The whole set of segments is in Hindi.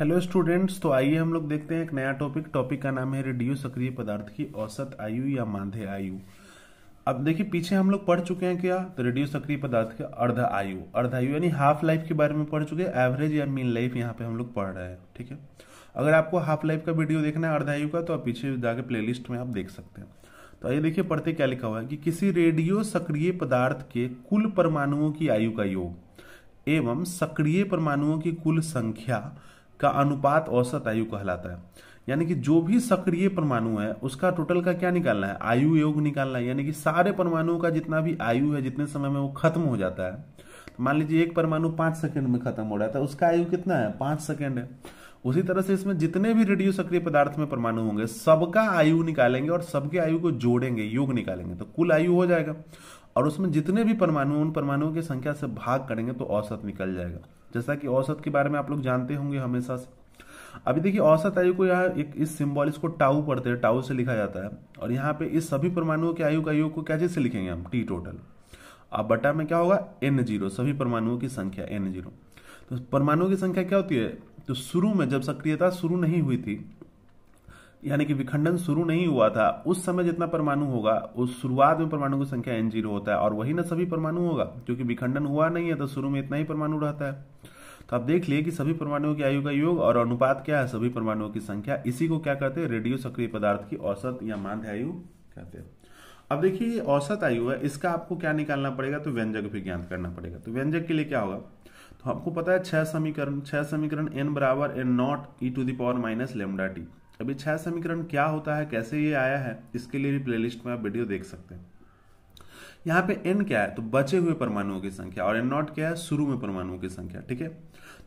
हेलो स्टूडेंट्स तो आइए हम लोग देखते हैं एक नया टॉपिक टॉपिक का नाम है रेडियो सक्रिय पदार्थ की औसत आयु या मांधे आयु अब देखिए पीछे हम लोग पढ़ चुके हैं क्या तो रेडियो सक्रिय पदार्थ के अर्ध आयु अर्ध आयु यानी हाफ लाइफ के बारे में पढ़ चुके हैं एवरेज या मीन लाइफ यहाँ पे हम लोग पढ़ रहे हैं ठीक है अगर आपको हाफ लाइफ का वीडियो देखना है अर्ध आयु का तो आप पीछे जाके प्ले में आप देख सकते हैं तो आइए देखिए पढ़ते क्या लिखा हुआ है कि किसी रेडियो सक्रिय पदार्थ के कुल परमाणुओं की आयु का योग एवं सक्रिय परमाणुओं की कुल संख्या का अनुपात औसत आयु कहलाता है यानी कि जो भी सक्रिय परमाणु है उसका टोटल का क्या निकालना है आयु योग निकालना है यानी कि सारे परमाणुओं का जितना भी आयु है जितने समय में वो खत्म हो जाता है तो मान लीजिए एक परमाणु पांच सेकंड में खत्म हो रहा था तो उसका आयु कितना है पांच सेकंड है उसी तरह से इसमें जितने भी रेडियो सक्रिय पदार्थ में परमाणु होंगे सबका आयु निकालेंगे और सबके आयु को जोड़ेंगे योग निकालेंगे तो कुल आयु हो जाएगा और उसमें जितने भी परमाणु उन परमाणुओं की संख्या से भाग करेंगे तो औसत निकल जाएगा जैसा कि औसत के बारे में आप लोग जानते होंगे हमेशा से अभी देखिए औसत आयु को यहाँ एक इस सिंबल इसको टाऊ पढ़ते हैं टाऊ से लिखा जाता है और यहाँ पे इस सभी परमाणुओं के आयु का आयु को क्या चीज से लिखेंगे हम टी टोटल अब बटा में क्या होगा एन जीरो सभी परमाणुओं की संख्या एन जीरो तो परमाणुओं की संख्या क्या होती है तो शुरू में जब सक्रियता शुरू नहीं हुई थी यानी कि विखंडन शुरू नहीं हुआ था उस समय जितना परमाणु होगा उस शुरुआत में परमाणु की संख्या एन जीरो होता है और वही ना सभी परमाणु होगा क्योंकि विखंडन हुआ नहीं है तो शुरू में इतना ही परमाणु रहता है तो आप देख लिए कि सभी परमाणुओं की आयु का योग और अनुपात क्या है सभी परमाणुओं की संख्या इसी को क्या कहते हैं रेडियो सक्रिय पदार्थ की औसत या माध्य आयु कहते हैं अब देखिए ये औसत आयु है इसका आपको क्या निकालना पड़ेगा तो व्यंजक भी ज्ञात करना पड़ेगा तो व्यंजक के लिए क्या होगा तो आपको पता है छह समीकरण छह समीकरण एन बराबर N naught E to the power minus lambda T अभी छह समीकरण क्या होता है कैसे ये आया है इसके लिए भी प्लेलिस्ट में आप वीडियो देख सकते हैं यहाँ पे एन क्या है तो बचे हुए परमाणुओं की संख्या और एन नॉट क्या है शुरू में परमाणुओं की संख्या ठीक है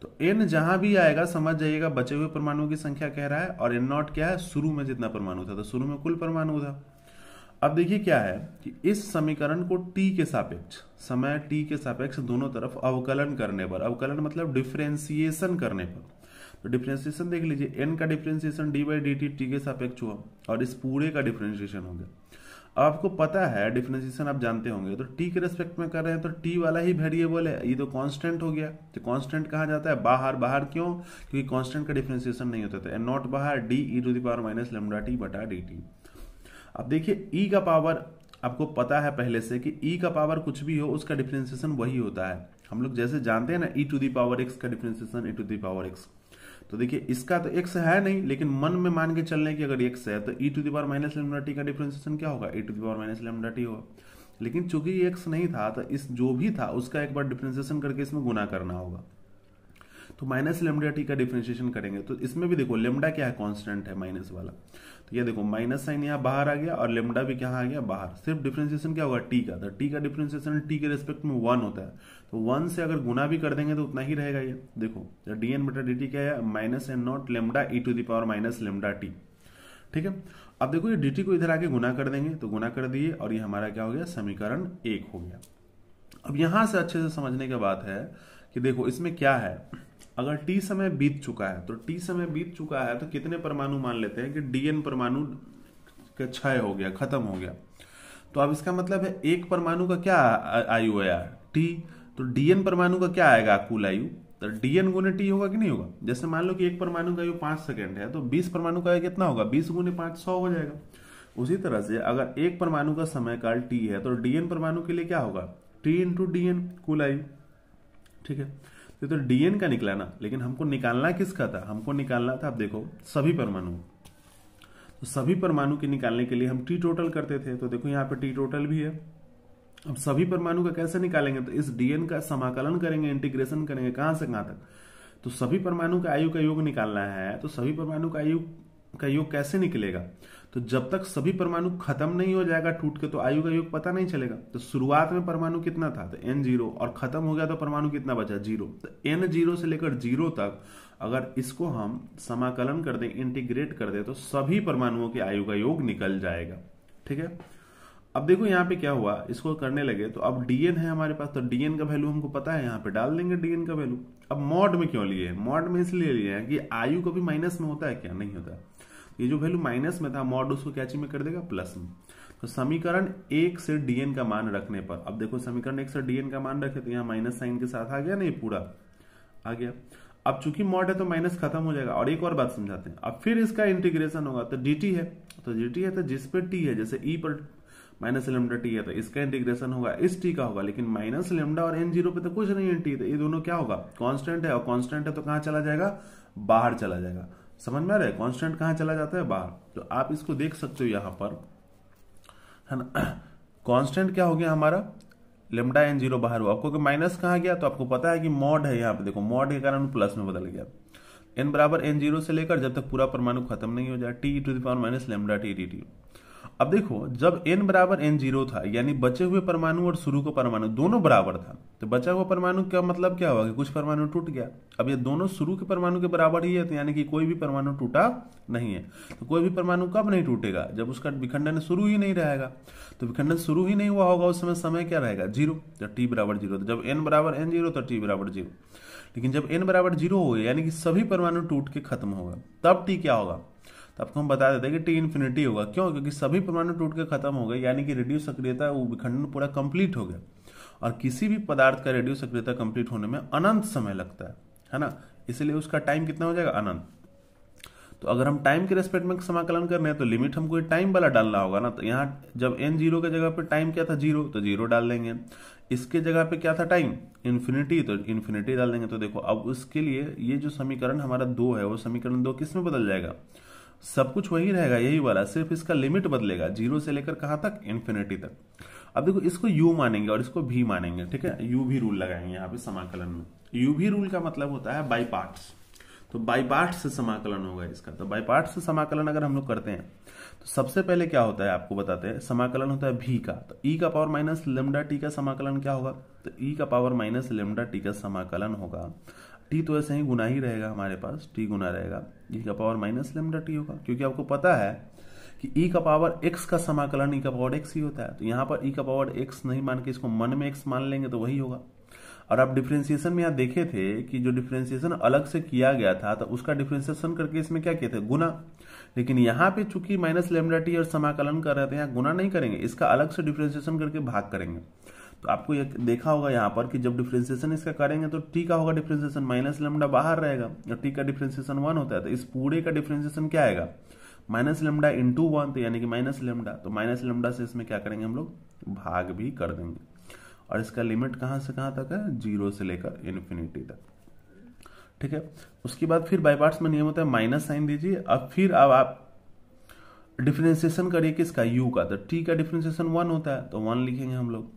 तो एन जहां भी आएगा समझ जाइएगा बचे हुए परमाणुओं की संख्या कह रहा है और एन नॉट क्या है शुरू में जितना परमाणु था तो शुरू में कुल परमाणु था अब देखिए क्या है कि इस समीकरण को टी के सापेक्ष समय टी के सापेक्ष दोनों तरफ अवकलन करने पर अवकलन मतलब डिफ्रेंसिएशन करने पर तो डिफ्रेंसिएशन देख लीजिए एन का differentiation D by D T T के सापेक्ष हुआ और इस पूरे का डिफ्रेंसिएशन हो गया आपको पता है डिफ्रेंसिएशन आप जानते होंगे तो टी के रेस्पेक्ट में कर रहे हैं तो टी वाला ही वेरिएबल है ये तो कांस्टेंट हो गया तो कांस्टेंट कहा जाता है बाहर बाहर क्यों क्योंकि कांस्टेंट का डिफ्रेंसिएशन नहीं होता था एंड नॉट बाहर D E to the power minus lambda T बटा डी टी अब देखिए ई e का पावर आपको पता है पहले से कि ई e का पावर कुछ भी हो उसका डिफ्रेंसिएशन वही होता है हम लोग जैसे जानते हैं ना E to the power X का differentiation E to the power X तो देखिए इसका तो एक्स है नहीं लेकिन मन में मान के चलने की अगर एक्स है तो E to the power minus lambda T का डिफ्रेंसिएशन क्या होगा E to the power minus lambda T होगा लेकिन चूंकि एक्स नहीं था तो इस जो भी था उसका एक बार डिफ्रेंसिएशन करके इसमें गुना करना होगा तो माइनस लेमडा टी का डिफ्रेंशिएशन करेंगे तो इसमें भी देखो लेमडा क्या है कॉन्स्टेंट है माइनस वाला तो ये देखो माइनस साइन यहाँ बाहर आ गया और लेमडा भी कहाँ आ गया बाहर सिर्फ डिफ्रेंशिएशन क्या होगा टी का तो टी का डिफ्रेंशिएशन टी के रेस्पेक्ट में वन होता है तो वन से अगर गुना भी कर देंगे तो उतना ही रहेगा ये देखो डी एन बेटा डी टी क्या है minus N naught lambda E to the power minus lambda T ठीक है अब देखो ये dt को इधर आके गुना कर देंगे तो गुना कर दिए और ये हमारा क्या हो गया समीकरण एक हो गया अब यहां से अच्छे से समझने का बात है कि देखो इसमें क्या है अगर टी समय बीत चुका है तो टी समय बीत चुका है तो कितने परमाणु मान लेते हैं कि डीएन परमाणु का क्षय हो गया खत्म हो गया तो अब इसका मतलब है एक परमाणु का क्या आयु है यार टी तो डीएन परमाणु का क्या आएगा कुल आयु तो डीएन गुने टी होगा कि नहीं होगा जैसे मान लो कि एक परमाणु का आयु पांच सेकेंड है तो बीस परमाणु का आयु कितना होगा बीस गुने पांच सौ हो जाएगा उसी तरह से अगर एक परमाणु का समय काल टी है तो डीएन परमाणु के लिए क्या होगा टी इंटू डीएन कुल आयु ठीक है तो, इधर डीएन का निकला ना लेकिन हमको निकालना किसका था हमको निकालना था आप देखो सभी परमाणु तो सभी परमाणु के निकालने के लिए हम टी टोटल करते थे तो देखो यहाँ पे टी टोटल भी है अब सभी परमाणु का कैसे निकालेंगे तो इस डीएन का समाकलन करेंगे इंटीग्रेशन करेंगे कहाँ से कहाँ तक तो सभी परमाणु का आयु का योग निकालना है तो सभी परमाणु का आयु का योग कैसे निकलेगा तो जब तक सभी परमाणु खत्म नहीं हो जाएगा टूट के तो आयु का योग पता नहीं चलेगा तो शुरुआत में परमाणु कितना था तो एन जीरो और खत्म हो गया तो परमाणु कितना बचा जीरो तो एन जीरो से लेकर जीरो तक अगर इसको हम समाकलन कर दें इंटीग्रेट कर दें तो सभी परमाणुओं के आयु का योग निकल जाएगा ठीक है अब देखो यहाँ पे क्या हुआ इसको करने लगे तो अब डीएन है हमारे पास तो डीएन का वैल्यू हमको पता है यहाँ पे डाल देंगे डीएन का वैल्यू अब मॉड में क्यों लिए मॉड में इसलिए लिए हैं कि आयु कभी माइनस में होता है क्या नहीं होता है ये जो वैल्यू माइनस में था मॉड उसको क्या में कर देगा प्लस में तो समीकरण एक से डीएन का मान रखने पर अब देखो समीकरण एक से डीएन का मान रखे तो यहाँ माइनस साइन के साथ आ गया नहीं पूरा आ गया अब चूंकि मॉड है तो माइनस खत्म हो जाएगा और एक और बात समझाते हैं अब फिर इसका इंटीग्रेशन होगा तो डी है तो डी है तो जिस पर टी है जैसे ई e पर माइनस लेमडा टी है तो इसका इंटीग्रेशन होगा इस टी का होगा लेकिन माइनस लेमडा और एन जीरो पे तो कुछ नहीं है टी तो ये दोनों क्या होगा कांस्टेंट है और कांस्टेंट है तो कहाँ चला जाएगा बाहर चला जाएगा समझ में आ रहा है कॉन्स्टेंट कहाँ चला जाता है बाहर तो आप इसको देख सकते हो यहाँ पर है ना कॉन्स्टेंट क्या हो गया हमारा लेमडा एन जीरो बाहर हुआ आपको माइनस कहाँ गया तो आपको पता है कि मॉड है यहाँ पे देखो मॉड के कारण प्लस में बदल गया एन बराबर एन जीरो से लेकर जब तक पूरा परमाणु खत्म नहीं हो जाए T to the power minus lambda T T T अब देखो जब एन बराबर एन जीरो था यानी बचे हुए परमाणु और शुरू का परमाणु दोनों बराबर था तो बचा हुआ परमाणु का मतलब क्या हुआ कि कुछ परमाणु टूट गया अब ये दोनों शुरू के परमाणु के बराबर ही है तो यानी कि कोई भी परमाणु टूटा नहीं है तो कोई भी परमाणु कब नहीं टूटेगा जब उसका विखंडन शुरू ही नहीं रहेगा तो विखंडन शुरू ही नहीं हुआ होगा उस समय समय क्या रहेगा जीरो तो टी बराबर जीरो जब एन बराबर एन जीरो तो टी बराबर जीरो लेकिन जब एन बराबर जीरो हो गया यानी कि सभी परमाणु टूट के खत्म होगा तब टी क्या होगा तो आपको हम बता देते हैं कि टी इन्फिनिटी होगा क्यों क्योंकि सभी परमाणु टूट के खत्म हो गए यानी कि रेडियो सक्रियता विखंडन पूरा कंप्लीट हो गया और किसी भी पदार्थ का रेडियो सक्रियता कंप्लीट होने में अनंत समय लगता है है ना इसलिए उसका टाइम कितना हो जाएगा अनंत तो अगर हम टाइम के रेस्पेक्ट में समाकलन कर रहे हैं तो लिमिट हमको टाइम वाला डालना होगा ना तो यहाँ जब एन जीरो के जगह पे टाइम क्या था जीरो तो जीरो डाल देंगे इसके जगह पे क्या था टाइम इन्फिनिटी तो इन्फिनिटी डाल देंगे तो देखो अब उसके लिए ये जो समीकरण हमारा दो है वो समीकरण दो किस में बदल जाएगा सब कुछ वही रहेगा यही वाला सिर्फ इसका लिमिट बदलेगा जीरो से लेकर कहाँ तक इन्फिनिटी तक अब देखो इसको यू मानेंगे और इसको भी मानेंगे ठीक है यू भी रूल लगाएंगे यहाँ पे समाकलन में यू भी रूल का मतलब होता है बाई पार्ट्स तो बाई पार्ट से समाकलन होगा इसका तो बाई पार्ट से समाकलन अगर हम लोग करते हैं तो सबसे पहले क्या होता है आपको बताते हैं समाकलन होता है भी का तो ई e का पावर माइनस लेमडा टी का समाकलन क्या होगा तो ई e का पावर माइनस लेमडा टी का समाकलन होगा टी तो ऐसे ही गुना ही रहेगा हमारे पास टी गुना रहेगा ई e का पावर माइनस लेमडा टी होगा क्योंकि आपको पता है कि ई e का पावर एक्स का समाकलन ई e का पावर एक्स ही होता है तो यहाँ पर ई का पावर एक्स नहीं मान के इसको मन में एक्स मान लेंगे तो वही होगा और आप डिफ्रेंसिएशन में यहाँ देखे थे कि जो डिफ्रेंसिएशन अलग से किया गया था तो उसका डिफ्रेंसिएशन करके इसमें क्या किए थे गुना लेकिन यहाँ पे चूंकि माइनस लेमडा टी और समाकलन कर रहे थे यहाँ गुना नहीं करेंगे इसका अलग से डिफ्रेंसिएशन करके भाग करेंगे तो आपको ये देखा होगा यहाँ पर कि जब डिफ्रेंसिएशन इसका करेंगे तो टी का होगा डिफ्रेंसिएशन माइनस लेमडा बाहर रहेगा और टी का डिफ्रेंसिएशन वन होता है तो इस पूरे का डिफ्रेंसिएशन क्या आएगा माइनस लेमडा इंटू वन तो यानी कि माइनस लेमडा तो माइनस लेमडा से इसमें क्या करेंगे हम लोग भाग भी कर देंगे और इसका लिमिट कहाँ से कहाँ तक है जीरो से लेकर इन्फिनिटी तक ठीक है उसके बाद फिर बाई पार्ट्स में नियम होता है माइनस साइन दीजिए अब फिर अब आप डिफ्रेंसिएशन करिए किसका यू का तो टी का डिफ्रेंसिएशन वन होता है तो वन लिखेंगे हम लोग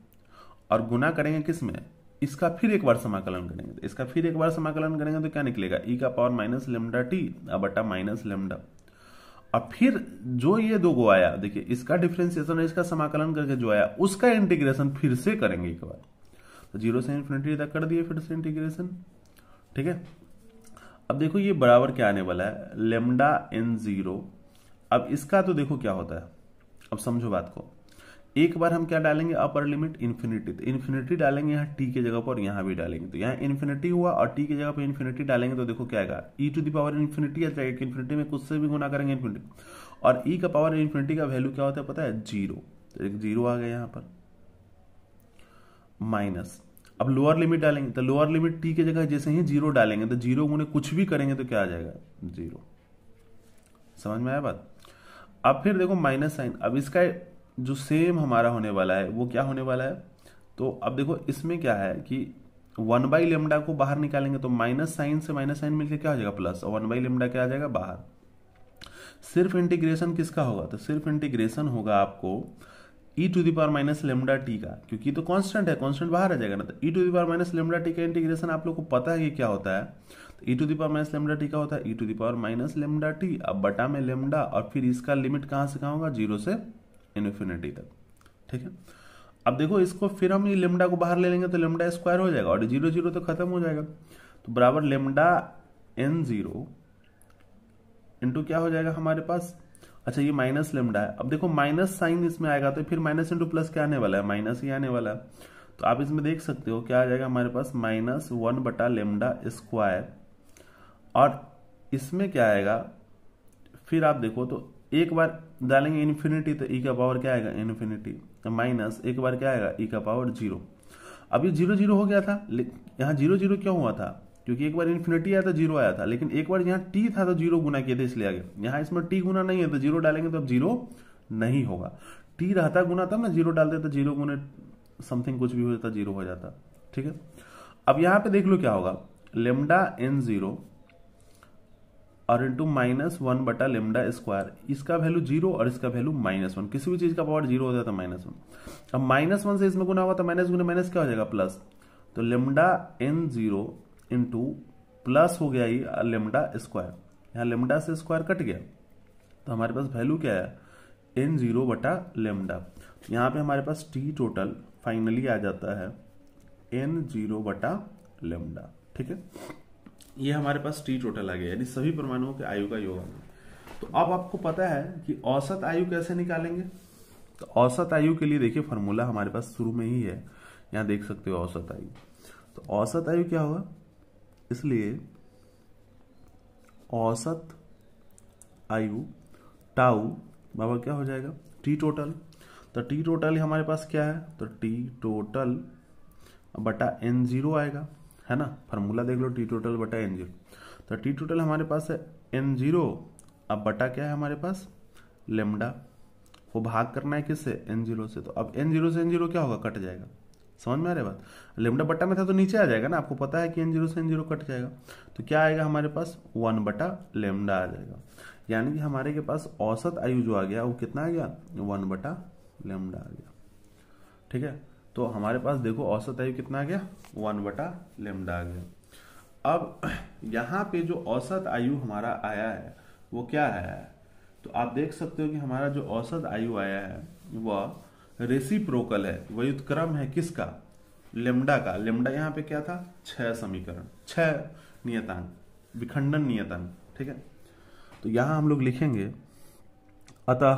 और गुना करेंगे किस में इसका फिर एक बार समाकलन करेंगे तो इसका फिर एक बार समाकलन करेंगे तो क्या निकलेगा ई e का पावर माइनस लेमडा टी बटा माइनस लेमडा और फिर जो ये दो गो आया देखिए इसका डिफ्रेंसिएशन इसका समाकलन करके जो आया उसका इंटीग्रेशन फिर से करेंगे एक बार तो जीरो से इन्फिनिटी तक कर दिए फिर से इंटीग्रेशन ठीक है अब देखो ये बराबर क्या आने वाला है लेमडा एन जीरो अब इसका तो देखो क्या होता है अब समझो बात को एक बार हम क्या डालेंगे अपर लिमिट इन्फिनिटी तो इन्फिनिटी डालेंगे यहाँ टी के जगह पर यहाँ भी डालेंगे तो यहाँ इन्फिनिटी हुआ और टी के जगह पर इन्फिनिटी डालेंगे तो देखो क्या आएगा E to the power infinity आ जाएगा इन्फिनिटी में कुछ से भी गुना करेंगे इन्फिनिटी और ई e का पावर इन्फिनिटी का वैल्यू क्या होता है पता है जीरो तो एक जीरो आ गया यहाँ पर माइनस अब लोअर लिमिट डालेंगे तो लोअर लिमिट टी के जगह जैसे ही जीरो डालेंगे तो जीरो गुने कुछ भी करेंगे तो क्या आ जाएगा जीरो समझ में आया बात अब फिर देखो माइनस साइन अब इसका जो सेम हमारा होने वाला है वो क्या होने वाला है तो अब देखो इसमें क्या है कि वन बाई लेमडा को बाहर निकालेंगे तो माइनस साइन से माइनस साइन मिलकर क्या हो जाएगा प्लस और वन बाई लेमडा क्या आ जाएगा बाहर सिर्फ इंटीग्रेशन किसका होगा तो सिर्फ इंटीग्रेशन होगा आपको E to the power minus lambda T का क्योंकि तो कांस्टेंट है कांस्टेंट बाहर आ जाएगा ना तो e to the power minus lambda T का इंटीग्रेशन आप लोग को पता है कि क्या होता है तो E to the power minus lambda T का होता है e to the power minus lambda T अब बटा में लेमडा और फिर इसका लिमिट कहाँ से कहाँ होगा जीरो से इन्फिनिटी तक ठीक है अब देखो इसको फिर हम ये लेमडा को बाहर ले लेंगे तो लेमडा स्क्वायर हो जाएगा और जीरो जीरो तो खत्म हो जाएगा तो बराबर लेमडा एन जीरो इंटू क्या हो जाएगा हमारे पास अच्छा ये माइनस लेमडा है अब देखो माइनस साइन इसमें आएगा तो फिर माइनस इंटू प्लस क्या आने वाला है माइनस ही आने वाला है तो आप इसमें देख सकते हो क्या आ जाएगा हमारे पास माइनस वन बटा लेमडा स्क्वायर और इसमें क्या आएगा फिर आप देखो तो एक बार डालेंगे इन्फिनिटी तो ई e का पावर क्या आएगा इन्फिनिटी माइनस तो एक बार क्या आएगा ई e का पावर जीरो अब ये जीरो जीरो हो गया था यहाँ जीरो जीरो क्यों हुआ था क्योंकि एक बार इन्फिनिटी आया तो जीरो आया था लेकिन एक बार यहाँ टी था तो जीरो गुना किए थे इसलिए आगे यहाँ इसमें टी गुना नहीं है तो जीरो डालेंगे तो अब जीरो नहीं होगा टी रहता गुना तब ना जीरो डालते तो जीरो गुना समथिंग कुछ भी हो जाता जीरो हो जाता ठीक है अब यहाँ पे देख लो क्या होगा लेमडा एन जीरो और इंटू माइनस वन बटा लेमडा स्क्वायर इसका वैल्यू जीरो और इसका वैल्यू माइनस वन किसी भी चीज का पावर जीरो हो जाता है माइनस वन अब माइनस वन से इसमें गुना हुआ तो माइनस गुना माइनस क्या हो जाएगा प्लस तो lambda n zero into plus हो गया ये लेमडा स्क्वायर यहाँ लेमडा से स्क्वायर कट गया तो हमारे पास वैल्यू क्या है एन जीरो बटा लेमडा यहाँ पे हमारे पास टी टोटल फाइनली आ जाता है एन जीरो बटा लेमडा ठीक है ये हमारे पास टी टोटल आ गया यानी सभी परमाणुओं के आयु का योग आ तो अब आपको पता है कि औसत आयु कैसे निकालेंगे तो औसत आयु के लिए देखिए फॉर्मूला हमारे पास शुरू में ही है यहाँ देख सकते हो औसत आयु तो औसत आयु क्या होगा इसलिए औसत आयु टाउ बाबा क्या हो जाएगा टी टोटल तो टी टोटल हमारे पास क्या है तो टी टोटल बटा एन जीरो आएगा है ना फार्मूला देख लो टी टोटल बटा एन जीरो तो टी टोटल हमारे पास है एन जीरो अब बटा क्या है हमारे पास लेमडा वो भाग करना है किससे एन जीरो से तो अब एन जीरो से एन जीरो क्या होगा कट जाएगा समझ में आ रहा है बात लेमडा बटा में था तो नीचे आ जाएगा ना आपको पता है कि एन जीरो से एन जीरो कट जाएगा तो क्या आएगा हमारे पास वन बटा लेमडा आ जाएगा यानी कि हमारे के पास औसत आयु जो आ गया वो कितना आ गया वन बटा लेमडा आ गया ठीक है तो हमारे पास देखो औसत आयु कितना आ गया वन बटा लेमडा आ गया अब यहाँ पे जो औसत आयु हमारा आया है वो क्या है तो आप देख सकते हो कि हमारा जो औसत आयु आया है वह रेसिप्रोकल है व्युतक्रम है किसका लेमडा का लेमडा यहाँ पे क्या था छह समीकरण छह नियतांक विखंडन नियतांक ठीक है तो यहां हम लोग लिखेंगे अतः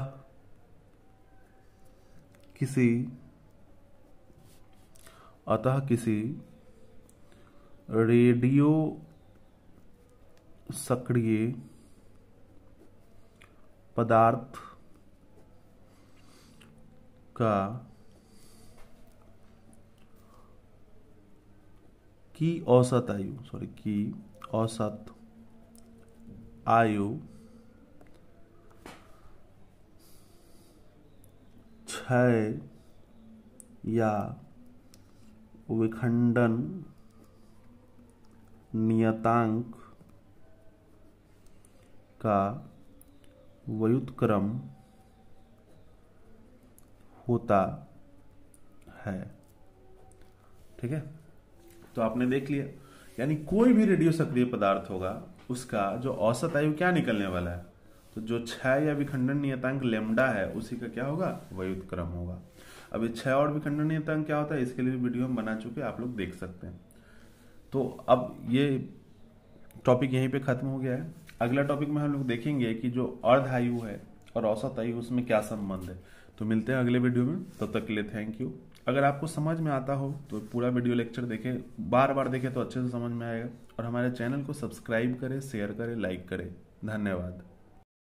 किसी अतः किसी रेडियो सक्रिय पदार्थ का की औसत आयु सॉरी की औसत आयु छ या विखंडन नियतांक का व्युतक्रम होता है ठीक है तो आपने देख लिया यानी कोई भी रेडियो सक्रिय पदार्थ होगा उसका जो औसत आयु क्या निकलने वाला है तो जो छह या विखंडन नियतांक लेमडा है उसी का क्या होगा व्युतक्रम होगा अभी छः और खंडनीय तंग क्या होता है इसके लिए भी वीडियो हम बना चुके आप लोग देख सकते हैं तो अब ये टॉपिक यहीं पे ख़त्म हो गया है अगला टॉपिक में हम लोग देखेंगे कि जो अर्ध आयु है और औसत आयु उसमें क्या संबंध है तो मिलते हैं अगले वीडियो में तब तो तक के लिए थैंक यू अगर आपको समझ में आता हो तो पूरा वीडियो लेक्चर देखें बार बार देखें तो अच्छे से समझ में आएगा और हमारे चैनल को सब्सक्राइब करें शेयर करें लाइक करें धन्यवाद